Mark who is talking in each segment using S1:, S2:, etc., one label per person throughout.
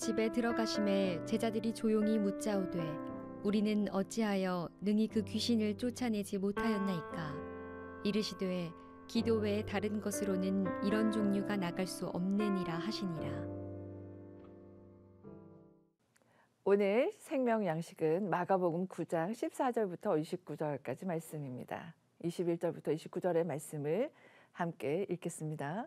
S1: 집에 들어가심에 제자들이 조용히 묻자오되 우리는 어찌하여 능히 그 귀신을 쫓아내지 못하였나이까 이르시되 기도 외에 다른 것으로는 이런 종류가 나갈 수 없느니라 하시니라 오늘 생명 양식은 마가복음 9장 14절부터 29절까지 말씀입니다. 21절부터 29절의 말씀을 함께 읽겠습니다.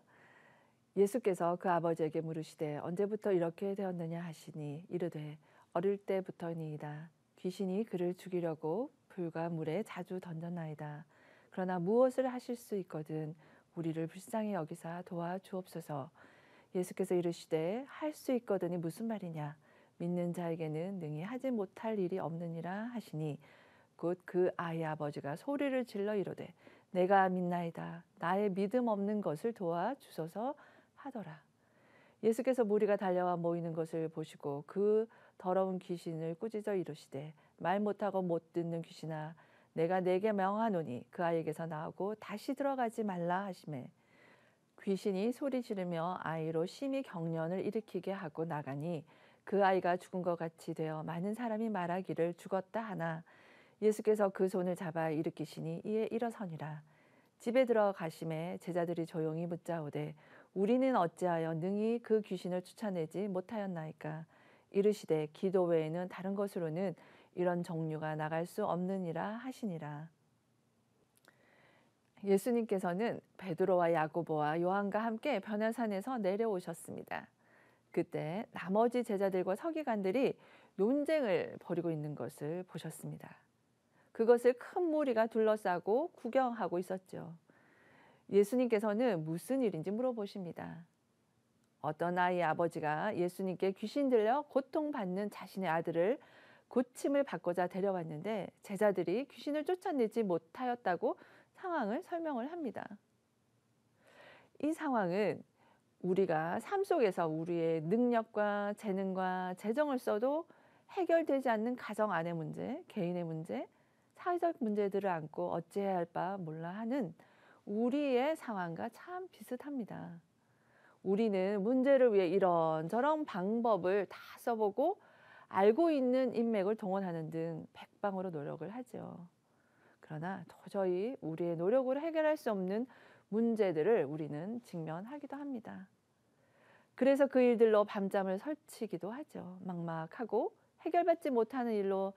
S1: 예수께서 그 아버지에게 물으시되 언제부터 이렇게 되었느냐 하시니 이르되 어릴 때부터니이다. 귀신이 그를 죽이려고 불과 물에 자주 던졌나이다. 그러나 무엇을 하실 수 있거든 우리를 불쌍히 여기사 도와주옵소서. 예수께서 이르시되 할 수 있거든이 무슨 말이냐 믿는 자에게는 능히 하지 못할 일이 없느니라 하시니 곧 그 아이 아버지가 소리를 질러 이르되 내가 믿나이다 나의 믿음 없는 것을 도와 주소서 하더라. 예수께서 무리가 달려와 모이는 것을 보시고 그 더러운 귀신을 꾸짖어 이르시되 말 못하고 못 듣는 귀신아 내가 내게 명하노니 그 아이에게서 나오고 다시 들어가지 말라 하심에 귀신이 소리 지르며 아이로 심히 경련을 일으키게 하고 나가니 그 아이가 죽은 것 같이 되어 많은 사람이 말하기를 죽었다 하나 예수께서 그 손을 잡아 일으키시니 이에 일어서니라 집에 들어가심에 제자들이 조용히 묻자오되 우리는 어찌하여 능히 그 귀신을 쫓아내지 못하였나이까 이르시되 기도 외에는 다른 것으로는 이런 정류가 나갈 수 없느니라 하시니라 예수님께서는 베드로와 야고보와 요한과 함께 변화산에서 내려오셨습니다. 그때 나머지 제자들과 서기관들이 논쟁을 벌이고 있는 것을 보셨습니다. 그것을 큰 무리가 둘러싸고 구경하고 있었죠. 예수님께서는 무슨 일인지 물어보십니다. 어떤 아이의 아버지가 예수님께 귀신 들려 고통받는 자신의 아들을 고침을 받고자 데려왔는데 제자들이 귀신을 쫓아내지 못하였다고 상황을 설명을 합니다. 이 상황은 우리가 삶 속에서 우리의 능력과 재능과 재정을 써도 해결되지 않는 가정 안의 문제, 개인의 문제, 사회적 문제들을 안고 어찌해야 할 바 몰라 하는 우리의 상황과 참 비슷합니다. 우리는 문제를 위해 이런저런 방법을 다 써보고 알고 있는 인맥을 동원하는 등 백방으로 노력을 하죠. 그러나 도저히 우리의 노력으로 해결할 수 없는 문제들을 우리는 직면하기도 합니다. 그래서 그 일들로 밤잠을 설치기도 하죠. 막막하고 해결받지 못하는 일로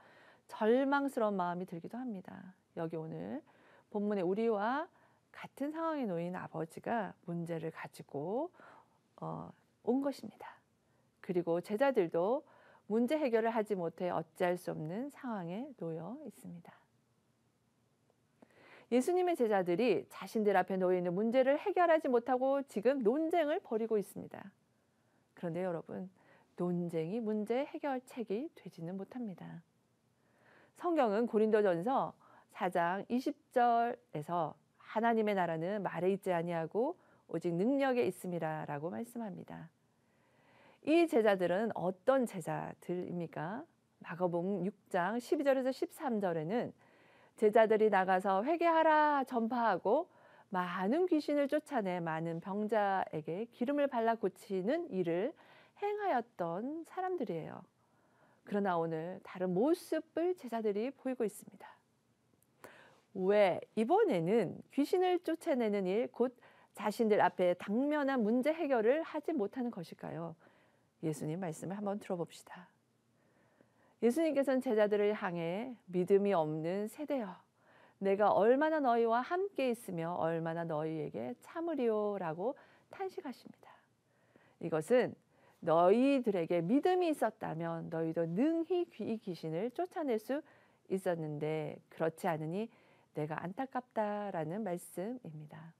S1: 절망스러운 마음이 들기도 합니다. 여기 오늘 본문에 우리와 같은 상황에 놓인 아버지가 문제를 가지고 어, 온 것입니다. 그리고 제자들도 문제 해결을 하지 못해 어찌할 수 없는 상황에 놓여 있습니다. 예수님의 제자들이 자신들 앞에 놓여 있는 문제를 해결하지 못하고 지금 논쟁을 벌이고 있습니다. 그런데 여러분, 논쟁이 문제 해결책이 되지는 못합니다. 성경은 고린도전서 4장 20절에서 하나님의 나라는 말에 있지 아니하고 오직 능력에 있음이라라고 말씀합니다. 이 제자들은 어떤 제자들입니까? 마가복음 6장 12절에서 13절에는 제자들이 나가서 회개하라 전파하고 많은 귀신을 쫓아내 많은 병자에게 기름을 발라 고치는 일을 행하였던 사람들이에요. 그러나 오늘 다른 모습을 제자들이 보이고 있습니다. 왜 이번에는 귀신을 쫓아내는 일, 곧 자신들 앞에 당면한 문제 해결을 하지 못하는 것일까요? 예수님 말씀을 한번 들어봅시다. 예수님께서는 제자들을 향해 믿음이 없는 세대여, 내가 얼마나 너희와 함께 있으며 얼마나 너희에게 참으리오라고 탄식하십니다. 이것은 너희들에게 믿음이 있었다면 너희도 능히 이 귀신을 쫓아낼 수 있었는데 그렇지 않으니 내가 안타깝다라는 말씀입니다.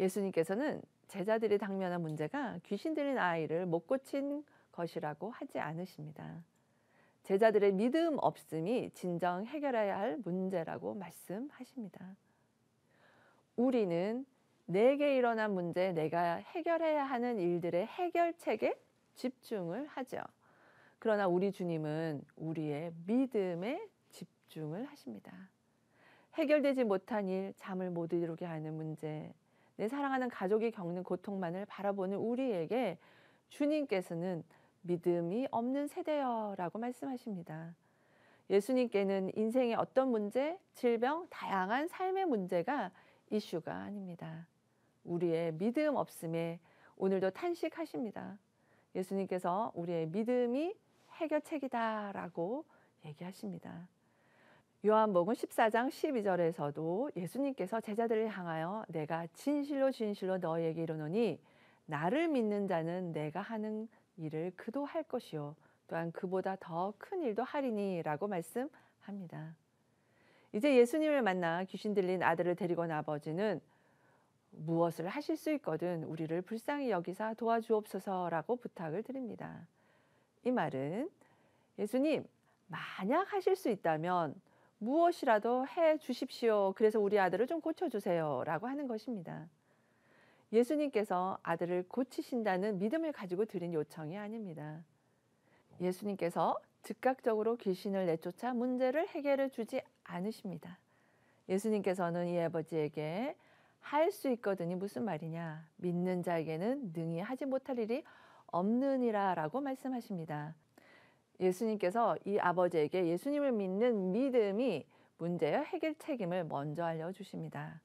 S1: 예수님께서는 제자들이 당면한 문제가 귀신 들린 아이를 못 고친 것이라고 하지 않으십니다. 제자들의 믿음 없음이 진정 해결해야 할 문제라고 말씀하십니다. 우리는 내게 일어난 문제, 내가 해결해야 하는 일들의 해결책에 집중을 하죠. 그러나 우리 주님은 우리의 믿음에 집중을 하십니다. 해결되지 못한 일, 잠을 못 이루게 하는 문제, 내 네, 사랑하는 가족이 겪는 고통만을 바라보는 우리에게 주님께서는 믿음이 없는 세대여 라고 말씀하십니다. 예수님께는 인생의 어떤 문제, 질병, 다양한 삶의 문제가 이슈가 아닙니다. 우리의 믿음 없음에 오늘도 탄식하십니다. 예수님께서 우리의 믿음이 해결책이다라고 얘기하십니다. 요한복음 14장 12절에서도 예수님께서 제자들을 향하여 내가 진실로 진실로 너희에게 이르노니 나를 믿는 자는 내가 하는 일을 그도 할 것이요 또한 그보다 더 큰 일도 하리니라고 말씀합니다. 이제 예수님을 만나 귀신 들린 아들을 데리고 온 아버지는 무엇을 하실 수 있거든 우리를 불쌍히 여기사 도와주옵소서라고 부탁을 드립니다. 이 말은 예수님 만약 하실 수 있다면 무엇이라도 해 주십시오. 그래서 우리 아들을 좀 고쳐주세요. 라고 하는 것입니다. 예수님께서 아들을 고치신다는 믿음을 가지고 드린 요청이 아닙니다. 예수님께서 즉각적으로 귀신을 내쫓아 문제를 해결해 주지 않으십니다. 예수님께서는 이 아버지에게 할 수 있거든이 무슨 말이냐 믿는 자에게는 능히 하지 못할 일이 없느니라 라고 말씀하십니다. 예수님께서 이 아버지에게 예수님을 믿는 믿음이 문제의 해결 책임을 먼저 알려주십니다.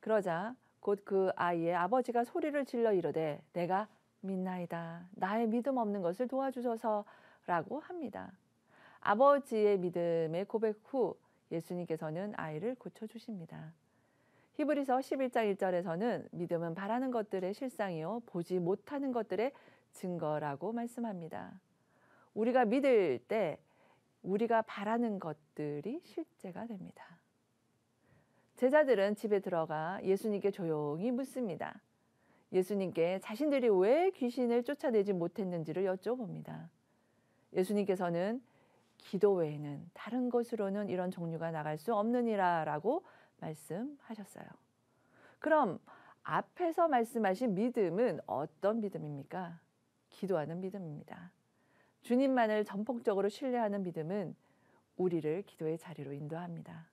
S1: 그러자 곧 그 아이의 아버지가 소리를 질러 이르되 내가 믿나이다. 나의 믿음 없는 것을 도와주셔서 라고 합니다. 아버지의 믿음의 고백 후 예수님께서는 아이를 고쳐주십니다. 히브리서 11장 1절에서는 믿음은 바라는 것들의 실상이요 보지 못하는 것들의 증거라고 말씀합니다. 우리가 믿을 때 우리가 바라는 것들이 실제가 됩니다. 제자들은 집에 들어가 예수님께 조용히 묻습니다. 예수님께 자신들이 왜 귀신을 쫓아내지 못했는지를 여쭤봅니다. 예수님께서는 기도 외에는 다른 것으로는 이런 종류가 나갈 수 없느니라 라고 말씀하셨어요. 그럼 앞에서 말씀하신 믿음은 어떤 믿음입니까? 기도하는 믿음입니다. 주님만을 전폭적으로 신뢰하는 믿음은 우리를 기도의 자리로 인도합니다.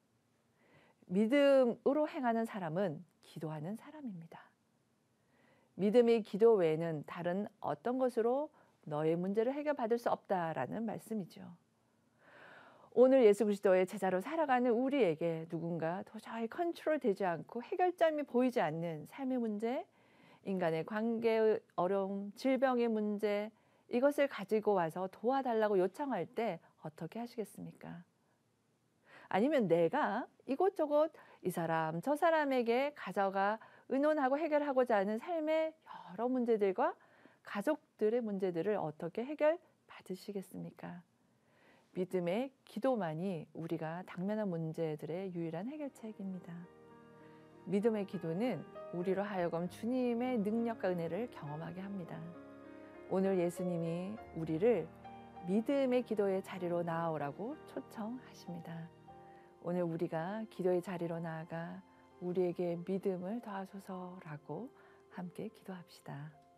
S1: 믿음으로 행하는 사람은 기도하는 사람입니다. 믿음이 기도 외에는 다른 어떤 것으로 너의 문제를 해결받을 수 없다라는 말씀이죠. 오늘 예수 그리스도의 제자로 살아가는 우리에게 누군가 도저히 컨트롤 되지 않고 해결점이 보이지 않는 삶의 문제, 인간의 관계 어려움, 질병의 문제, 이것을 가지고 와서 도와달라고 요청할 때 어떻게 하시겠습니까? 아니면 내가 이곳저곳 이 사람, 저 사람에게 가져가 의논하고 해결하고자 하는 삶의 여러 문제들과 가족들의 문제들을 어떻게 해결 받으시겠습니까? 믿음의 기도만이 우리가 당면한 문제들의 유일한 해결책입니다. 믿음의 기도는 우리로 하여금 주님의 능력과 은혜를 경험하게 합니다. 오늘 예수님이 우리를 믿음의 기도의 자리로 나아오라고 초청하십니다. 오늘 우리가 기도의 자리로 나아가 우리에게 믿음을 더하소서라고 함께 기도합시다.